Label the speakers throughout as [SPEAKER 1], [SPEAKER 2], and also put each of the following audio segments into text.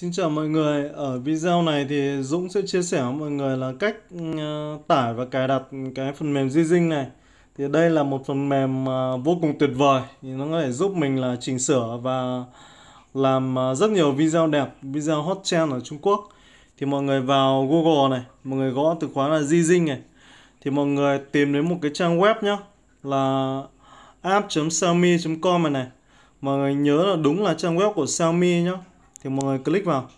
[SPEAKER 1] Xin chào mọi người, ở video này thì Dũng sẽ chia sẻ với mọi người là cách ừ, tải và cài đặt cái phần mềm Zing này. Thì đây là một phần mềm ờ, vô cùng tuyệt vời, nó có thể giúp mình là chỉnh sửa và làm ờ, rất nhiều video đẹp, video hot trend ở Trung Quốc. Thì mọi người vào Google này, mọi người gõ từ khóa là Zing này. Thì mọi người tìm đến một cái trang web nhá, là app.xiaomi.com này này. Mọi người nhớ là đúng là trang web của Xiaomi nhá thì mọi người click vào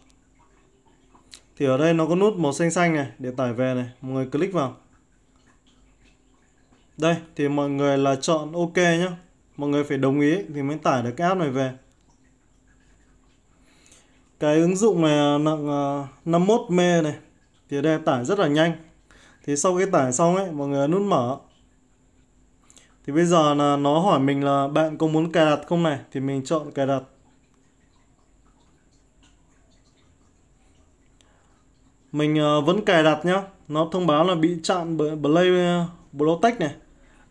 [SPEAKER 1] thì ở đây nó có nút màu xanh xanh này để tải về này mọi người click vào đây thì mọi người là chọn ok nhá, mọi người phải đồng ý thì mới tải được cái app này về cái ứng dụng này nặng 51 à, mê này thì ở đây tải rất là nhanh thì sau khi tải xong ấy mọi người nút mở thì bây giờ là nó hỏi mình là bạn có muốn cài đặt không này thì mình chọn cài đặt mình ờ, vẫn cài đặt nhá nó thông báo là bị chặn bởi Play ờ, Protect này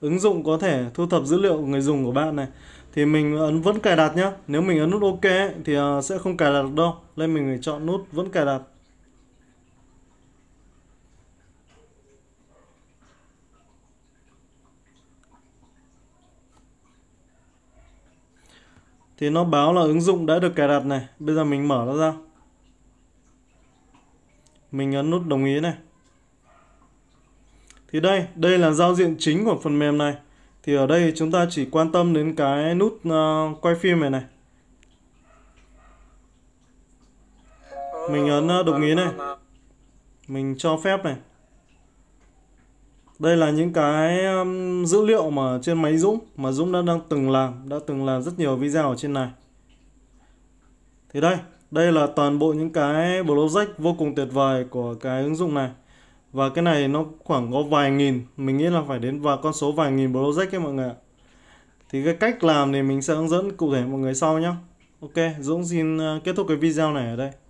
[SPEAKER 1] ứng dụng có thể thu thập dữ liệu của người dùng của bạn này thì mình ờ, ấn vẫn cài đặt nhá nếu mình ấn nút ok thì sẽ không cài đặt đâu nên mình phải chọn nút vẫn cài đặt thì nó báo là ứng dụng đã được cài đặt này bây giờ mình mở nó ra mình ấn à, nút đồng ý này thì đây đây là giao diện chính của phần mềm này thì ở đây chúng ta chỉ quan tâm đến cái nút uh, quay phim này này mình ấn à, uh, đồng ý này mình cho phép này đây là những cái um, dữ liệu mà trên máy Dũng mà Dũng đã đang từng làm đã từng làm rất nhiều video ở trên này thì đây đây là toàn bộ những cái project vô cùng tuyệt vời của cái ứng dụng này. Và cái này nó khoảng có vài nghìn, mình nghĩ là phải đến vào con số vài nghìn project ấy mọi người ạ. Thì cái cách làm thì mình sẽ hướng dẫn cụ thể mọi người sau nhé. Ok, Dũng xin ờ, kết thúc cái video này ở đây.